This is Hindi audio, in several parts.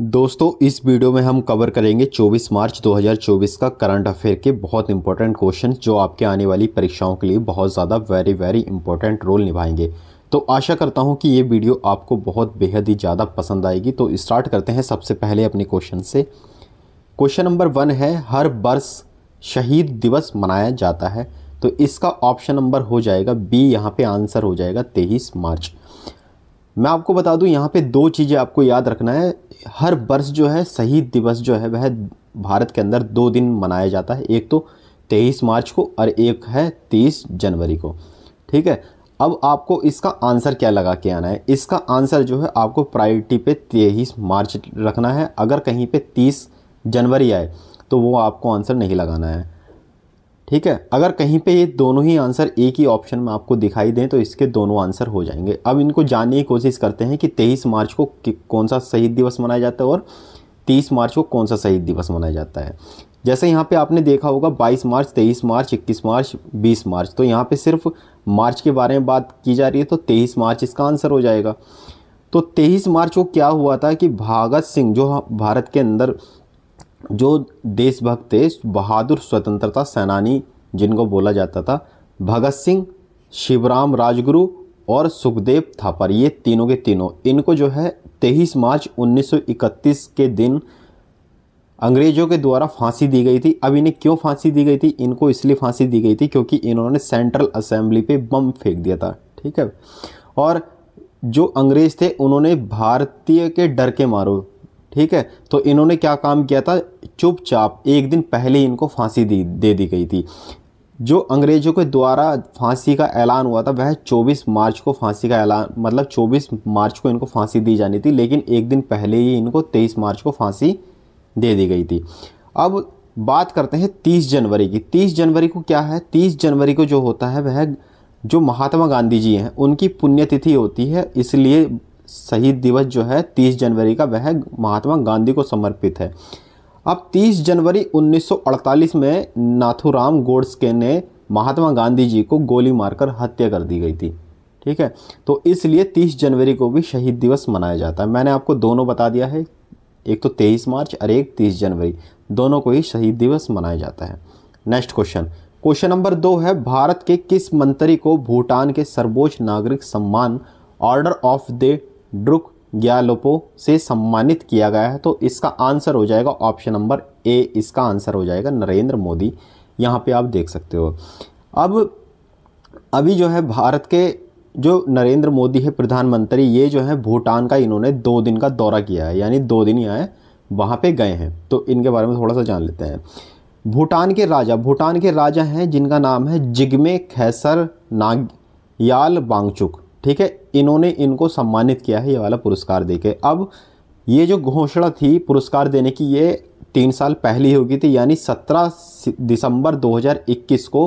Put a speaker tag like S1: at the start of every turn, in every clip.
S1: दोस्तों इस वीडियो में हम कवर करेंगे 24 मार्च 2024 का करंट अफेयर के बहुत इंपॉर्टेंट क्वेश्चन जो आपके आने वाली परीक्षाओं के लिए बहुत ज़्यादा वेरी वेरी इंपॉर्टेंट रोल निभाएंगे तो आशा करता हूं कि ये वीडियो आपको बहुत बेहद ही ज़्यादा पसंद आएगी तो स्टार्ट करते हैं सबसे पहले अपने क्वेश्चन से क्वेश्चन नंबर वन है हर वर्ष शहीद दिवस मनाया जाता है तो इसका ऑप्शन नंबर हो जाएगा बी यहाँ पर आंसर हो जाएगा तेईस मार्च मैं आपको बता दूं यहाँ पे दो चीज़ें आपको याद रखना है हर वर्ष जो है शहीद दिवस जो है वह भारत के अंदर दो दिन मनाया जाता है एक तो तेईस मार्च को और एक है तीस जनवरी को ठीक है अब आपको इसका आंसर क्या लगा के आना है इसका आंसर जो है आपको प्रायोरिटी पे तेईस मार्च रखना है अगर कहीं पे तीस जनवरी आए तो वो आपको आंसर नहीं लगाना है ठीक है अगर कहीं पे ये दोनों ही आंसर एक ही ऑप्शन में आपको दिखाई दें तो इसके दोनों आंसर हो जाएंगे अब इनको जानने की कोशिश करते हैं कि तेईस मार्च को कौन सा शहीद दिवस मनाया जाता है और तीस मार्च को कौन सा शहीद दिवस मनाया जाता है जैसे यहाँ पे आपने देखा होगा 22 मार्च 23 मार्च 21 मार्च 20 मार्च तो यहाँ पे सिर्फ मार्च के बारे में बात की जा रही है तो 23 मार्च इसका आंसर हो जाएगा तो 23 मार्च को क्या हुआ था कि भगत सिंह जो भारत के अंदर जो देशभक्त थे बहादुर स्वतंत्रता सेनानी जिनको बोला जाता था भगत सिंह शिवराम राजगुरु और सुखदेव थापर ये तीनों के तीनों इनको जो है 23 मार्च 1931 के दिन अंग्रेज़ों के द्वारा फांसी दी गई थी अब इन्हें क्यों फांसी दी गई थी इनको इसलिए फांसी दी गई थी क्योंकि इन्होंने सेंट्रल असेंबली पे बम फेंक दिया था ठीक है और जो अंग्रेज़ थे उन्होंने भारतीय के डर के मारो ठीक है तो इन्होंने क्या काम किया था चुपचाप एक दिन पहले ही इनको फांसी दी दे दी गई थी जो अंग्रेज़ों के द्वारा फांसी का ऐलान हुआ था वह 24 मार्च को फांसी का ऐलान मतलब 24 मार्च को इनको फांसी दी जानी थी लेकिन एक दिन पहले ही इनको 23 मार्च को फांसी दे दी गई थी अब बात करते हैं 30 जनवरी की 30 जनवरी को क्या है 30 जनवरी को जो होता है वह जो महात्मा गांधी जी हैं उनकी पुण्यतिथि होती है इसलिए शहीद दिवस जो है 30 जनवरी का वह महात्मा गांधी को समर्पित है अब 30 जनवरी 1948 में नाथुराम गोडस्के ने महात्मा गांधी जी को गोली मारकर हत्या कर दी गई थी ठीक है तो इसलिए 30 जनवरी को भी शहीद दिवस मनाया जाता है मैंने आपको दोनों बता दिया है एक तो 23 मार्च और एक 30 जनवरी दोनों को ही शहीद दिवस मनाया जाता है नेक्स्ट क्वेश्चन क्वेश्चन नंबर दो है भारत के किस मंत्री को भूटान के सर्वोच्च नागरिक सम्मान order of the Druk Gyalpo से सम्मानित किया गया है तो इसका आंसर हो जाएगा ऑप्शन नंबर ए इसका आंसर हो जाएगा नरेंद्र मोदी यहाँ पे आप देख सकते हो अब अभी जो है भारत के जो नरेंद्र मोदी है प्रधानमंत्री ये जो है भूटान का इन्होंने दो दिन का दौरा किया है यानी दो दिन यहाँ वहाँ पे गए हैं तो इनके बारे में थोड़ा सा जान लेते हैं भूटान के राजा भूटान के राजा हैं जिनका नाम है जिगमे खैसर नागयाल बांगचुक ठीक है इन्होंने इनको सम्मानित किया है ये वाला पुरस्कार देके अब ये जो घोषणा थी पुरस्कार देने की ये तीन साल पहले ही होगी थी यानी 17 दिसंबर 2021 को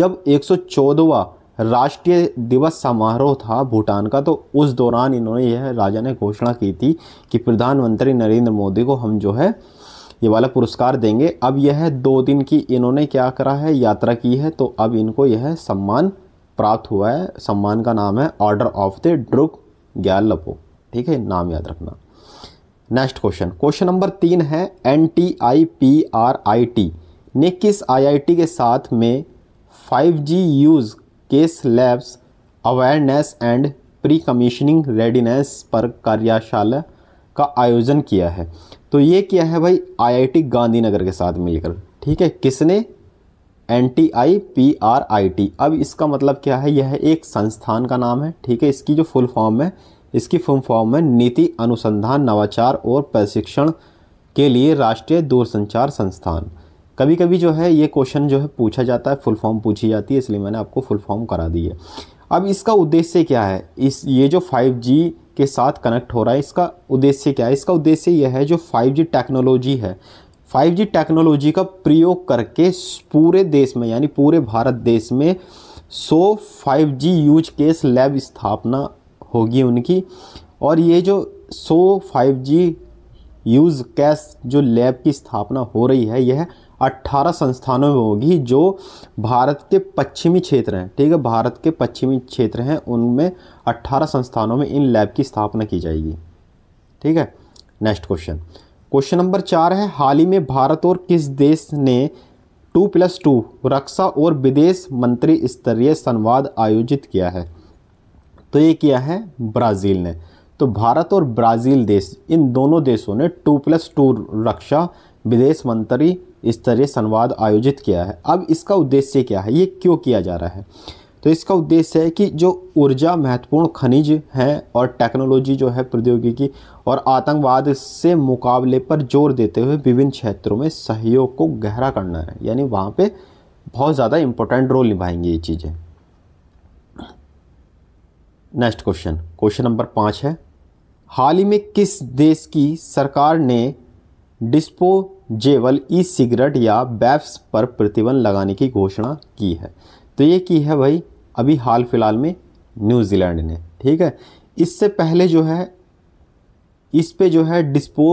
S1: जब 114वां राष्ट्रीय दिवस समारोह था भूटान का तो उस दौरान इन्होंने यह राजा ने घोषणा की थी कि प्रधानमंत्री नरेंद्र मोदी को हम जो है ये वाला पुरस्कार देंगे अब यह दो दिन की इन्होंने क्या करा है यात्रा की है तो अब इनको यह सम्मान प्राप्त हुआ है सम्मान का नाम है ऑर्डर ऑफ द ड्रुक लपो ठीक है नाम याद रखना नेक्स्ट क्वेश्चन क्वेश्चन नंबर तीन है N T I P R I T ने किस आईआईटी के साथ में 5G use case labs awareness and pre commissioning readiness पर कार्यशाला का आयोजन किया है तो ये किया है भाई आईआईटी गांधीनगर के साथ मिलकर ठीक है किसने N T I P R I T अब इसका मतलब क्या है यह एक संस्थान का नाम है ठीक है इसकी जो फुल फॉर्म है इसकी फुल फॉर्म है नीति अनुसंधान नवाचार और प्रशिक्षण के लिए राष्ट्रीय दूरसंचार संस्थान कभी कभी जो है ये क्वेश्चन जो है पूछा जाता है फुल फॉर्म पूछी जाती है इसलिए मैंने आपको फुल फॉर्म करा दी है अब इसका उद्देश्य क्या है इस ये जो 5G के साथ कनेक्ट हो रहा है इसका उद्देश्य क्या है इसका उद्देश्य यह है जो 5G टेक्नोलॉजी है 5G टेक्नोलॉजी का प्रयोग करके पूरे देश में यानी पूरे भारत देश में 100 5G यूज केस लैब स्थापना होगी उनकी और ये जो 100 5G यूज केस जो लैब की स्थापना हो रही है यह 18 संस्थानों में होगी जो भारत के पश्चिमी क्षेत्र हैं ठीक है भारत के पश्चिमी क्षेत्र हैं उनमें 18 संस्थानों में इन लैब की स्थापना की जाएगी ठीक है नेक्स्ट क्वेश्चन क्वेश्चन नंबर चार है हाल ही में भारत और किस देश ने टू प्लस टू रक्षा और विदेश मंत्री स्तरीय संवाद आयोजित किया है तो ये किया है ब्राज़ील ने तो भारत और ब्राज़ील देश इन दोनों देशों ने टू प्लस टू रक्षा विदेश मंत्री स्तरीय संवाद आयोजित किया है अब इसका उद्देश्य क्या है ये क्यों किया जा रहा है तो इसका उद्देश्य है कि जो ऊर्जा महत्वपूर्ण खनिज है और टेक्नोलॉजी जो है प्रौद्योगिकी और आतंकवाद से मुकाबले पर जोर देते हुए विभिन्न क्षेत्रों में सहयोग को गहरा करना है यानी वहाँ पे बहुत ज़्यादा इम्पोर्टेंट रोल निभाएंगे ये चीज़ें नेक्स्ट क्वेश्चन क्वेश्चन नंबर पाँच है हाल ही में किस देश की सरकार ने डिस्पोजेबल ई सिगरेट या बैप्स पर प्रतिबंध लगाने की घोषणा की है तो ये की है भाई अभी हाल फिलहाल में न्यूजीलैंड ने ठीक है इससे पहले जो है इस पे जो है डिस्पो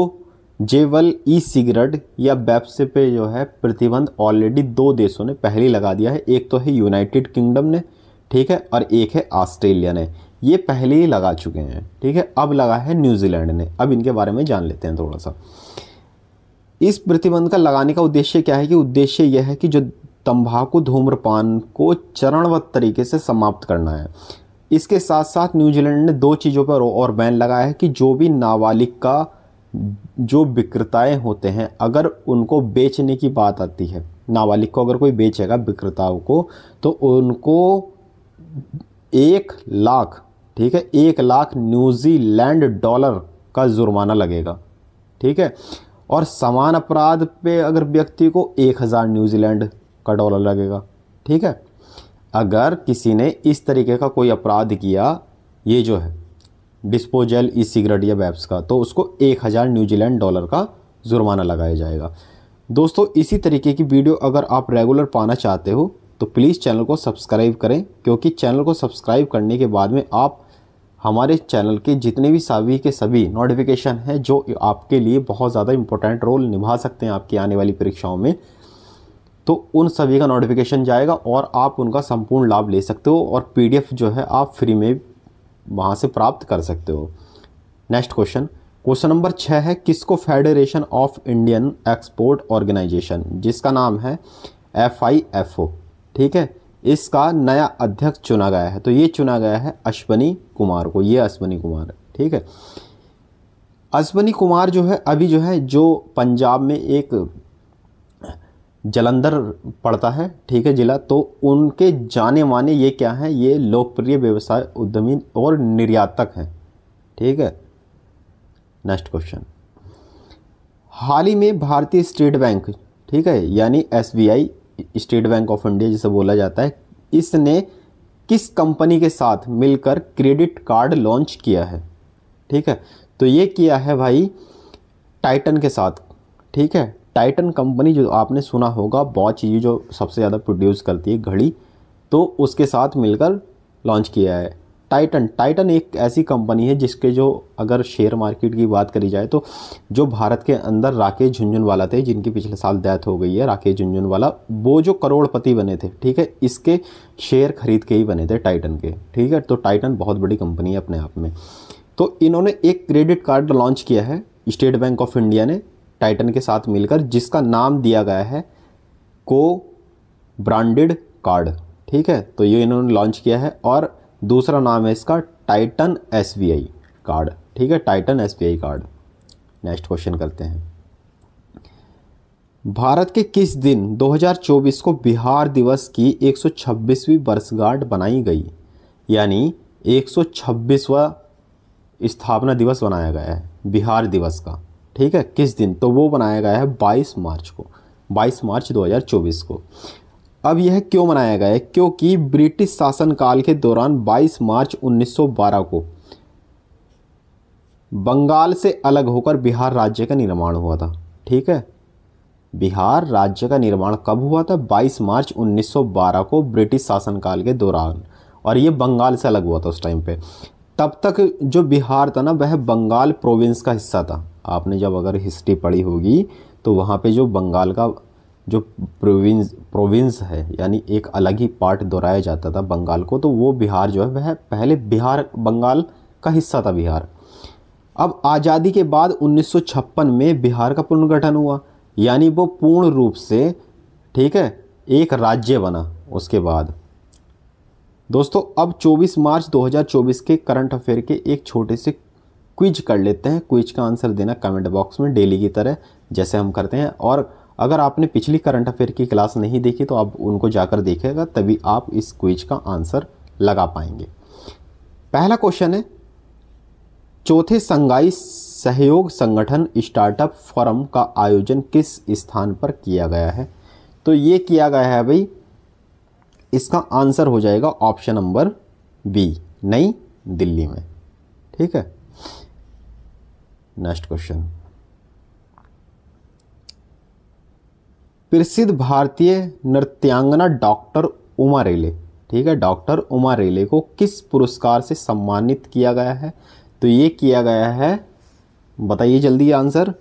S1: जेवल ई सिगरेट या वेबसे पे जो है प्रतिबंध ऑलरेडी दो देशों ने पहले लगा दिया है एक तो है यूनाइटेड किंगडम ने ठीक है और एक है ऑस्ट्रेलिया ने ये पहले ही लगा चुके हैं ठीक है अब लगा है न्यूजीलैंड ने अब इनके बारे में जान लेते हैं थोड़ा सा इस प्रतिबंध का लगाने का उद्देश्य क्या है कि उद्देश्य यह है कि जो तंबाकू धूम्रपान को चरणबद्ध तरीके से समाप्त करना है इसके साथ साथ न्यूजीलैंड ने दो चीज़ों पर और बैन लगाया है कि जो भी नाबालिग का जो विक्रेताएँ होते हैं अगर उनको बेचने की बात आती है नाबालिग को अगर कोई बेचेगा विक्रेताओं को तो उनको एक लाख ठीक है एक लाख न्यूजीलैंड डॉलर का जुर्माना लगेगा ठीक है और समान अपराध पे अगर व्यक्ति को एक हज़ार न्यूजीलैंड आपका डॉलर लगेगा ठीक है अगर किसी ने इस तरीके का कोई अपराध किया ये जो है डिस्पोजल ई सिगरेट या बैब्स का तो उसको एक हज़ार न्यूजीलैंड डॉलर का जुर्माना लगाया जाएगा दोस्तों इसी तरीके की वीडियो अगर आप रेगुलर पाना चाहते हो तो प्लीज़ चैनल को सब्सक्राइब करें क्योंकि चैनल को सब्सक्राइब करने के बाद में आप हमारे चैनल के जितने भी सभी के सभी नोटिफिकेशन हैं जो आपके लिए बहुत ज़्यादा इंपॉर्टेंट रोल निभा सकते हैं आपकी आने वाली परीक्षाओं में तो उन सभी का नोटिफिकेशन जाएगा और आप उनका संपूर्ण लाभ ले सकते हो और पीडीएफ जो है आप फ्री में वहाँ से प्राप्त कर सकते हो नेक्स्ट क्वेश्चन क्वेश्चन नंबर छः है किसको federation of Indian export organisation जिसका नाम है एफ आई एफ ओ ठीक है इसका नया अध्यक्ष चुना गया है तो ये चुना गया है अश्वनी कुमार को ये अश्वनी कुमार है ठीक है अश्वनी कुमार जो है अभी जो है जो पंजाब में एक जलंधर पड़ता है ठीक है ज़िला तो उनके जाने माने ये क्या हैं ये लोकप्रिय व्यवसाय उद्यमी और निर्यातक हैं ठीक है नेक्स्ट क्वेश्चन हाल ही में भारतीय स्टेट बैंक ठीक है यानी S state bank of India जिसे बोला जाता है इसने किस कंपनी के साथ मिलकर क्रेडिट कार्ड लॉन्च किया है ठीक है तो ये किया है भाई टाइटन के साथ ठीक है टाइटन कंपनी जो आपने सुना होगा वॉच ये जो सबसे ज़्यादा प्रोड्यूस करती है घड़ी तो उसके साथ मिलकर लॉन्च किया है टाइटन टाइटन एक ऐसी कंपनी है जिसके जो अगर शेयर मार्केट की बात करी जाए तो जो भारत के अंदर राकेश झुंझुनवाला थे जिनकी पिछले साल डेथ हो गई है राकेश झुंझुनवाला वो जो करोड़पति बने थे ठीक है इसके शेयर खरीद के ही बने थे टाइटन के ठीक है तो टाइटन बहुत बड़ी कंपनी है अपने आप में तो इन्होंने एक क्रेडिट कार्ड लॉन्च किया है स्टेट बैंक ऑफ इंडिया ने टाइटन के साथ मिलकर जिसका नाम दिया गया है को ब्रांडेड कार्ड ठीक है तो ये इन्होंने लॉन्च किया है और दूसरा नाम है इसका टाइटन एस कार्ड ठीक है Titan S card next question करते हैं भारत के किस दिन 2024 को बिहार दिवस की 126वीं वर्षगांठ बनाई गई यानी 126वां स्थापना दिवस बनाया गया है बिहार दिवस का ठीक है किस दिन तो वो बनाया गया है 22 मार्च को 22 मार्च 2024 को अब यह क्यों मनाया गया है क्योंकि ब्रिटिश शासनकाल के दौरान 22 मार्च 1912 को बंगाल से अलग होकर बिहार राज्य का निर्माण हुआ था ठीक है बिहार राज्य का निर्माण कब हुआ था 22 मार्च 1912 को ब्रिटिश शासनकाल के दौरान और ये बंगाल से अलग हुआ था उस टाइम पे तब तक जो बिहार था ना वह बंगाल प्रोविंस का हिस्सा था आपने जब अगर हिस्ट्री पढ़ी होगी तो वहाँ पे जो बंगाल का जो प्रोविंस प्रोविंस है यानी एक अलग ही पार्ट दोहराया जाता था बंगाल को तो वो बिहार जो है वह पहले बिहार बंगाल का हिस्सा था बिहार अब आज़ादी के बाद 1956 में बिहार का पुनर्गठन हुआ यानी वो पूर्ण रूप से ठीक है एक राज्य बना उसके बाद दोस्तों अब 24 मार्च 2024 के करंट अफेयर के एक छोटे से क्विज कर लेते हैं क्विज का आंसर देना कमेंट बॉक्स में डेली की तरह जैसे हम करते हैं और अगर आपने पिछली करंट अफेयर की क्लास नहीं देखी तो आप उनको जाकर देखेगा तभी आप इस क्विज का आंसर लगा पाएंगे पहला क्वेश्चन है चौथे संघाई सहयोग संगठन स्टार्टअप फोरम का आयोजन किस स्थान पर किया गया है तो ये किया गया है भाई इसका आंसर हो जाएगा ऑप्शन नंबर बी नई दिल्ली में ठीक है नेक्स्ट क्वेश्चन प्रसिद्ध भारतीय नृत्यांगना डॉक्टर उमा रेले ठीक है डॉक्टर उमा रेले को किस पुरस्कार से सम्मानित किया गया है तो ये किया गया है बताइए जल्दी आंसर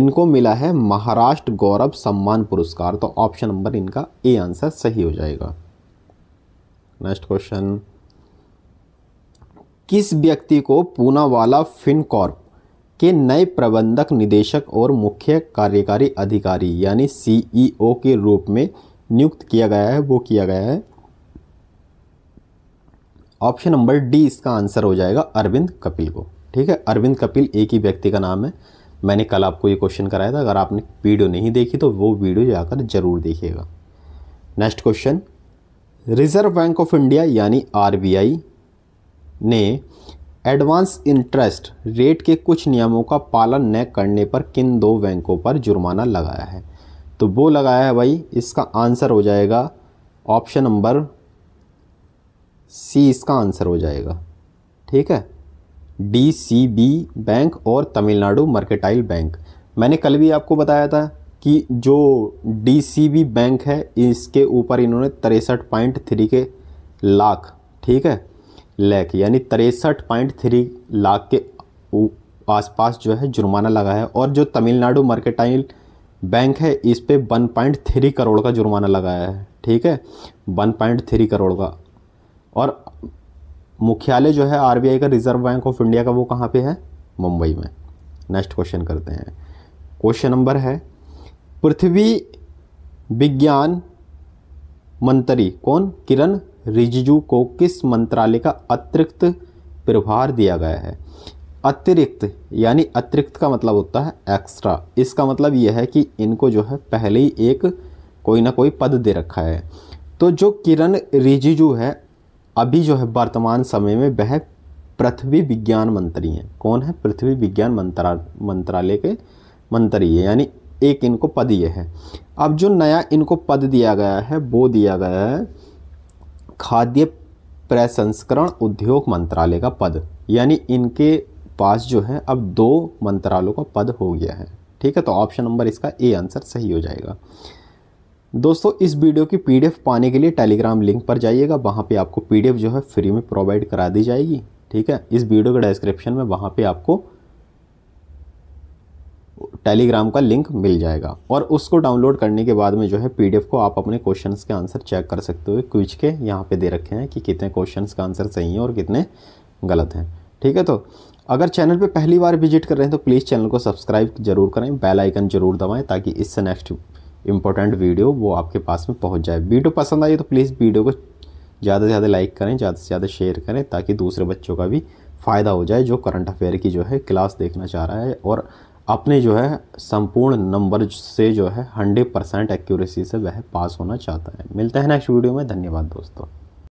S1: इनको मिला है महाराष्ट्र गौरव सम्मान पुरस्कार तो ऑप्शन नंबर इनका ए आंसर सही हो जाएगा नेक्स्ट क्वेश्चन किस व्यक्ति को पूनावाला फिनकॉर्प के नए प्रबंधक निदेशक और मुख्य कार्यकारी अधिकारी यानी सीईओ e के रूप में नियुक्त किया गया है वो किया गया है ऑप्शन नंबर डी इसका आंसर हो जाएगा अरविंद कपिल को ठीक है अरविंद कपिल एक ही व्यक्ति का नाम है मैंने कल आपको ये क्वेश्चन कराया था अगर आपने वीडियो नहीं देखी तो वो वीडियो जाकर जरूर देखिएगा next question reserve bank of India यानी आरबीआई ने एडवांस इंटरेस्ट रेट के कुछ नियमों का पालन न करने पर किन दो बैंकों पर जुर्माना लगाया है तो वो लगाया है भाई इसका आंसर हो जाएगा ऑप्शन नंबर सी इसका आंसर हो जाएगा ठीक है डी सी बी बैंक और तमिलनाडु मर्केटाइल बैंक मैंने कल भी आपको बताया था कि जो डी सी बी बैंक है इसके ऊपर इन्होंने तिरसठ पॉइंट थ्री के लाख ठीक है लैख यानी तिरसठ पॉइंट थ्री लाख के आसपास जो है जुर्माना लगा है और जो तमिलनाडु मर्केटाइल बैंक है इस पर वन पॉइंट थ्री करोड़ का जुर्माना लगाया है ठीक है वन पॉइंट थ्री करोड़ का और मुख्यालय जो है आरबीआई का रिजर्व बैंक ऑफ इंडिया का वो कहाँ पे है मुंबई में नेक्स्ट क्वेश्चन करते हैं क्वेश्चन नंबर है पृथ्वी विज्ञान मंत्री कौन किरण रिजिजू को किस मंत्रालय का अतिरिक्त प्रभार दिया गया है अतिरिक्त यानी अतिरिक्त का मतलब होता है एक्स्ट्रा इसका मतलब यह है कि इनको जो है पहले ही एक कोई ना कोई पद दे रखा है तो जो किरण रिजिजू है अभी जो है वर्तमान समय में वह पृथ्वी विज्ञान मंत्री हैं कौन है पृथ्वी विज्ञान मंत्रा मंत्रालय के मंत्री है यानी एक इनको पद ये है अब जो नया इनको पद दिया गया है वो दिया गया है खाद्य प्रसंस्करण उद्योग मंत्रालय का पद यानी इनके पास जो है अब दो मंत्रालयों का पद हो गया है ठीक है तो ऑप्शन नंबर इसका ए आंसर सही हो जाएगा दोस्तों इस वीडियो की पीडीएफ पाने के लिए टेलीग्राम लिंक पर जाइएगा वहाँ पे आपको पीडीएफ जो है फ्री में प्रोवाइड करा दी जाएगी ठीक है इस वीडियो के डिस्क्रिप्शन में वहाँ पे आपको टेलीग्राम का लिंक मिल जाएगा और उसको डाउनलोड करने के बाद में जो है पीडीएफ को आप अपने क्वेश्चंस के आंसर चेक कर सकते हो क्विज के यहाँ पे दे रखे हैं कि कितने क्वेश्चंस का आंसर सही है और कितने गलत हैं ठीक है तो अगर चैनल पे पहली बार विजिट कर रहे हैं तो प्लीज़ चैनल को सब्सक्राइब जरूर करें बेलाइकन जरूर दबाएँ ताकि इससे नेक्स्ट इंपॉर्टेंट वीडियो वो आपके पास में पहुँच जाए वीडियो पसंद आई तो प्लीज़ वीडियो को ज़्यादा से ज़्यादा लाइक करें ज़्यादा से ज़्यादा शेयर करें ताकि दूसरे बच्चों का भी फ़ायदा हो जाए जो करंट अफेयर की जो है क्लास देखना चाह रहा है और अपने जो है संपूर्ण नंबर से जो है हंड्रेड परसेंट एक्यूरेसी से वह पास होना चाहता है मिलते हैं नेक्स्ट वीडियो में धन्यवाद दोस्तों